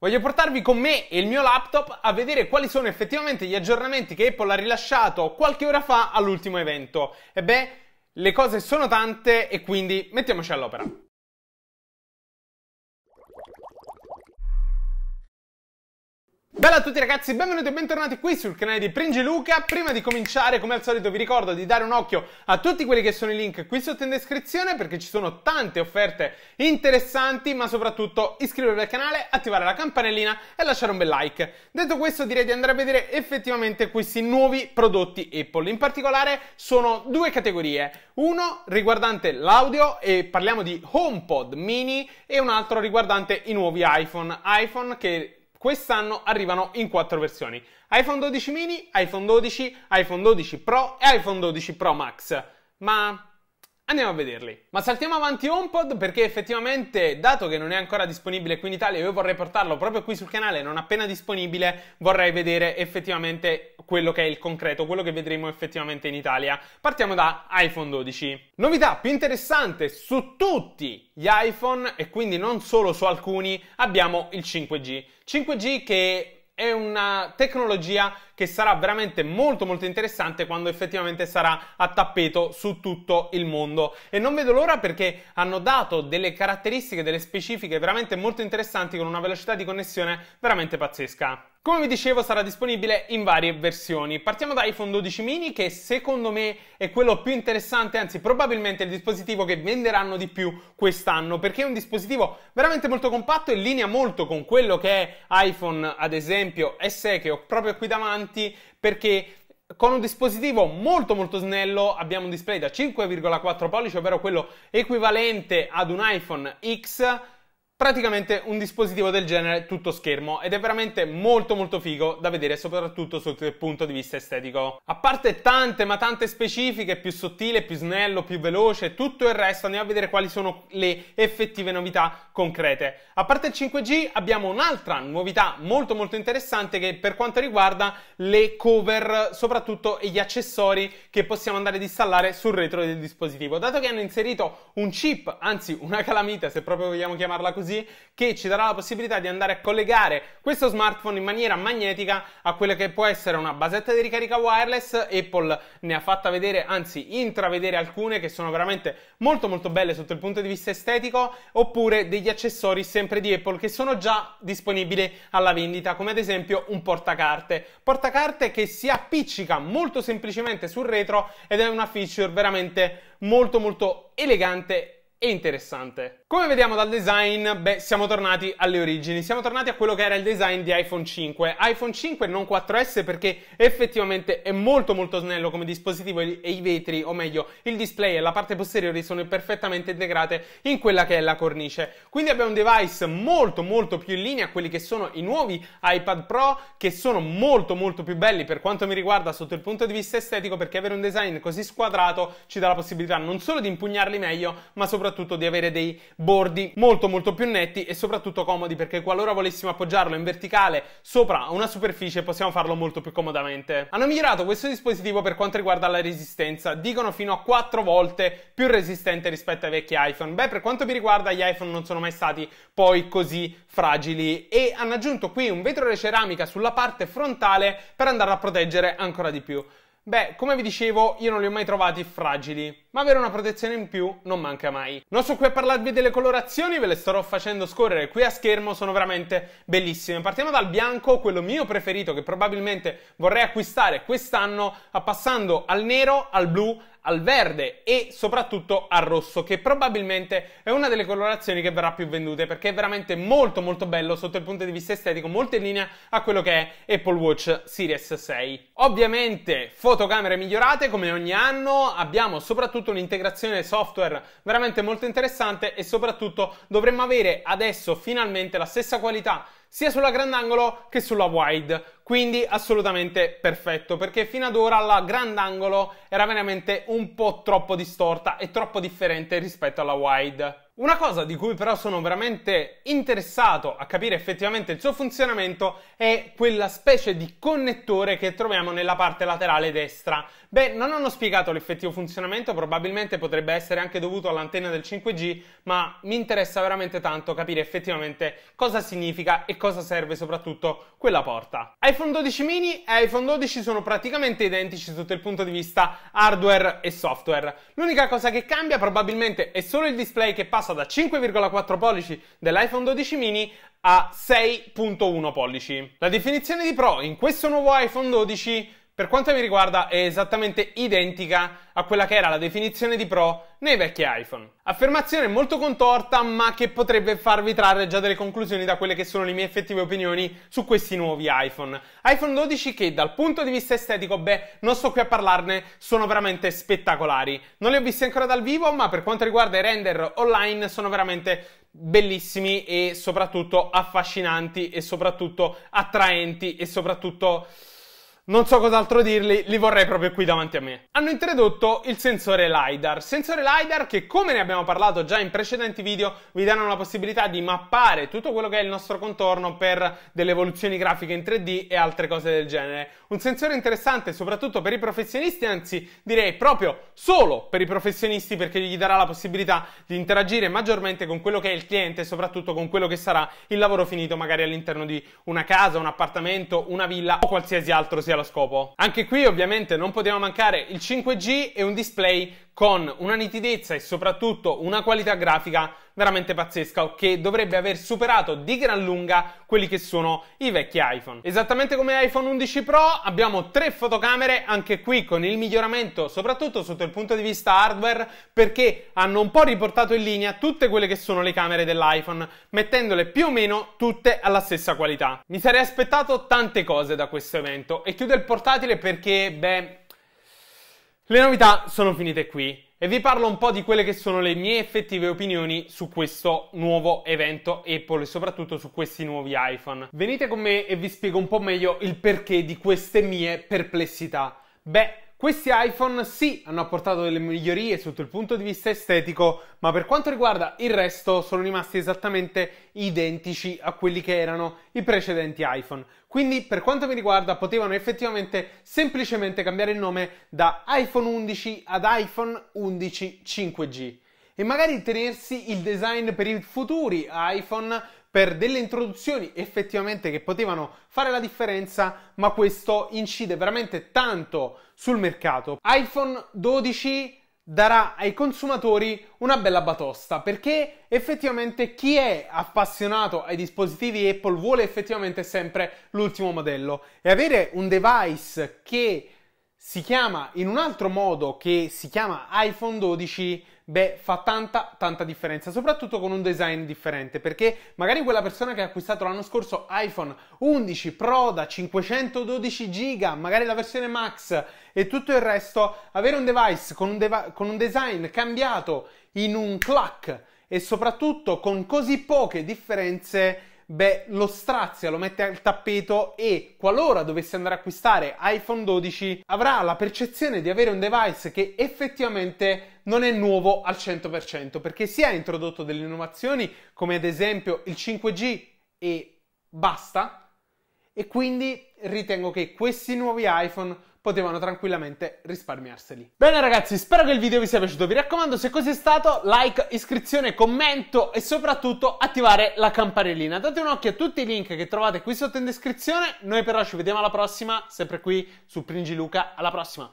Voglio portarvi con me e il mio laptop a vedere quali sono effettivamente gli aggiornamenti che Apple ha rilasciato qualche ora fa all'ultimo evento. E beh, le cose sono tante e quindi mettiamoci all'opera. Bella a tutti ragazzi, benvenuti e bentornati qui sul canale di Pringi Luca. Prima di cominciare, come al solito, vi ricordo di dare un occhio a tutti quelli che sono i link qui sotto in descrizione perché ci sono tante offerte interessanti, ma soprattutto iscrivervi al canale, attivare la campanellina e lasciare un bel like. Detto questo, direi di andare a vedere effettivamente questi nuovi prodotti Apple. In particolare sono due categorie, uno riguardante l'audio e parliamo di HomePod mini e un altro riguardante i nuovi iPhone, iPhone che quest'anno arrivano in quattro versioni: iPhone 12 mini, iPhone 12, iPhone 12 Pro e iPhone 12 Pro Max. Ma Andiamo a vederli. Ma saltiamo avanti HomePod perché effettivamente, dato che non è ancora disponibile qui in Italia, io vorrei portarlo proprio qui sul canale, non appena disponibile, vorrei vedere effettivamente quello che è il concreto, quello che vedremo effettivamente in Italia. Partiamo da iPhone 12. Novità più interessante su tutti gli iPhone e quindi non solo su alcuni, abbiamo il 5G. 5G che è una tecnologia che sarà veramente molto molto interessante quando effettivamente sarà a tappeto su tutto il mondo. E non vedo l'ora perché hanno dato delle caratteristiche, delle specifiche veramente molto interessanti con una velocità di connessione veramente pazzesca. Come vi dicevo sarà disponibile in varie versioni. Partiamo da iPhone 12 mini che secondo me è quello più interessante, anzi probabilmente il dispositivo che venderanno di più quest'anno perché è un dispositivo veramente molto compatto in linea molto con quello che è iPhone ad esempio SE che ho proprio qui davanti avanti perché con un dispositivo molto molto snello abbiamo un display da 5,4 pollici, ovvero quello equivalente ad un iPhone X praticamente un dispositivo del genere tutto schermo ed è veramente molto molto figo da vedere soprattutto sotto il punto di vista estetico. A parte tante ma tante specifiche, più sottile, più snello, più veloce, tutto il resto andiamo a vedere quali sono le effettive novità concrete. A parte il 5G abbiamo un'altra novità molto molto interessante che per quanto riguarda le cover soprattutto e gli accessori che possiamo andare ad installare sul retro del dispositivo. Dato che hanno inserito un chip, anzi una calamita se proprio vogliamo chiamarla così, Bluesy che ci darà la possibilità di andare a collegare questo smartphone in maniera magnetica a quella che può essere una basetta di ricarica wireless. Apple ne ha fatta vedere, anzi intravedere alcune che sono veramente molto molto belle sotto il punto di vista estetico, oppure degli accessori sempre di Apple che sono già disponibili alla vendita, come ad esempio un portacarte. Portacarte che si appiccica molto semplicemente sul retro ed è una feature veramente molto molto elegante e interessante. Come vediamo dal design, beh, siamo tornati alle origini, siamo tornati a quello che era il design di iPhone 5. iPhone 5 non 4S perché effettivamente è molto molto snello come dispositivo e i vetri, o meglio, il display e la parte posteriore sono perfettamente integrate in quella che è la cornice. Quindi abbiamo un device molto molto più in linea a quelli che sono i nuovi iPad Pro, che sono molto molto più belli per quanto mi riguarda sotto il punto di vista estetico, perché avere un design così squadrato ci dà la possibilità non solo di impugnarli meglio, ma soprattutto di avere dei bordi molto molto più netti e soprattutto comodi perché qualora volessimo appoggiarlo in verticale sopra una superficie possiamo farlo molto più comodamente. Hanno migliorato questo dispositivo per quanto riguarda la resistenza, dicono fino a 4 volte più resistente rispetto ai vecchi iPhone. Beh, per quanto mi riguarda gli iPhone non sono mai stati poi così fragili e hanno aggiunto qui un vetro di ceramica sulla parte frontale per andare a proteggere ancora di più. Beh, come vi dicevo, io non li ho mai trovati fragili, ma avere una protezione in più non manca mai. Non so qui a parlarvi delle colorazioni, ve le starò facendo scorrere qui a schermo, sono veramente bellissime. Partiamo dal bianco, quello mio preferito che probabilmente vorrei acquistare quest'anno, passando al nero, al blu, al verde e soprattutto al rosso, che probabilmente è una delle colorazioni che verrà più vendute perché è veramente molto molto bello sotto il punto di vista estetico, molto in linea a quello che è Apple Watch Series 6. Ovviamente fotocamere migliorate come ogni anno, abbiamo soprattutto un'integrazione software veramente molto interessante e soprattutto dovremmo avere adesso finalmente la stessa qualità sia sulla grandangolo che sulla wide. Quindi assolutamente perfetto, perché fino ad ora la grandangolo era veramente un po' troppo distorta e troppo differente rispetto alla wide. Una cosa di cui però sono veramente interessato a capire effettivamente il suo funzionamento è quella specie di connettore che troviamo nella parte laterale destra. Beh, non hanno spiegato l'effettivo funzionamento, probabilmente potrebbe essere anche dovuto all'antenna del 5G, ma mi interessa veramente tanto capire effettivamente cosa significa e cosa serve soprattutto quella porta. iPhone 12 mini e iPhone 12 sono praticamente identici sotto il punto di vista hardware e software. L'unica cosa che cambia probabilmente è solo il display che passa passa da 5,4 pollici dell'iPhone 12 mini a 6.1 pollici. La definizione di Pro in questo nuovo iPhone 12 per quanto mi riguarda è esattamente identica a quella che era la definizione di Pro nei vecchi iPhone. Affermazione molto contorta ma che potrebbe farvi trarre già delle conclusioni da quelle che sono le mie effettive opinioni su questi nuovi iPhone. iPhone 12 che dal punto di vista estetico, beh, non sto qui a parlarne, sono veramente spettacolari. Non li ho visti ancora dal vivo ma per quanto riguarda i render online sono veramente bellissimi e soprattutto affascinanti e soprattutto attraenti e soprattutto non so cos'altro dirli, li vorrei proprio qui davanti a me. Hanno introdotto il sensore LiDAR. Sensore LiDAR che, come ne abbiamo parlato già in precedenti video, vi danno la possibilità di mappare tutto quello che è il nostro contorno per delle evoluzioni grafiche in 3D e altre cose del genere. Un sensore interessante soprattutto per i professionisti, anzi direi proprio solo per i professionisti perché gli darà la possibilità di interagire maggiormente con quello che è il cliente e soprattutto con quello che sarà il lavoro finito magari all'interno di una casa, un appartamento, una villa o qualsiasi altro sia era scopo. Anche qui ovviamente non poteva mancare il 5G e un display con una nitidezza e soprattutto una qualità grafica veramente pazzesca che dovrebbe aver superato di gran lunga quelli che sono i vecchi iPhone. Esattamente come iPhone 11 Pro abbiamo tre fotocamere anche qui con il miglioramento soprattutto sotto il punto di vista hardware perché hanno un po' riportato in linea tutte quelle che sono le camere dell'iPhone mettendole più o meno tutte alla stessa qualità. Mi sarei aspettato tante cose da questo evento e chiudo il portatile perché beh le novità sono finite qui e vi parlo un po' di quelle che sono le mie effettive opinioni su questo nuovo evento Apple e soprattutto su questi nuovi iPhone. Venite con me e vi spiego un po' meglio il perché di queste mie perplessità. Beh, questi iPhone sì hanno apportato delle migliorie sotto il punto di vista estetico, ma per quanto riguarda il resto sono rimasti esattamente identici a quelli che erano i precedenti iPhone. Quindi per quanto mi riguarda potevano effettivamente semplicemente cambiare il nome da iPhone 11 ad iPhone 11 5G e magari tenersi il design per i futuri iPhone per delle introduzioni effettivamente che potevano fare la differenza, ma questo incide veramente tanto sul mercato. iPhone 12 darà ai consumatori una bella batosta perché effettivamente chi è appassionato ai dispositivi Apple vuole effettivamente sempre l'ultimo modello e avere un device che si chiama in un altro modo che si chiama iPhone 12 beh, fa tanta, tanta differenza, soprattutto con un design differente, perché magari quella persona che ha acquistato l'anno scorso iPhone 11 Pro da 512 giga, magari la versione Max e tutto il resto, avere un device con un, deva- con un design cambiato in un clack e soprattutto con così poche differenze beh, lo strazia, lo mette al tappeto e qualora dovesse andare a acquistare iPhone 12 avrà la percezione di avere un device che effettivamente non è nuovo al 100% perché si è introdotto delle innovazioni come ad esempio il 5G e basta e quindi ritengo che questi nuovi iPhone potevano tranquillamente risparmiarseli. Bene ragazzi, spero che il video vi sia piaciuto. Vi raccomando, se così è stato, like, iscrizione, commento e soprattutto attivare la campanellina. Date un occhio a tutti i link che trovate qui sotto in descrizione. Noi però ci vediamo alla prossima, sempre qui su Pringi Luca. Alla prossima!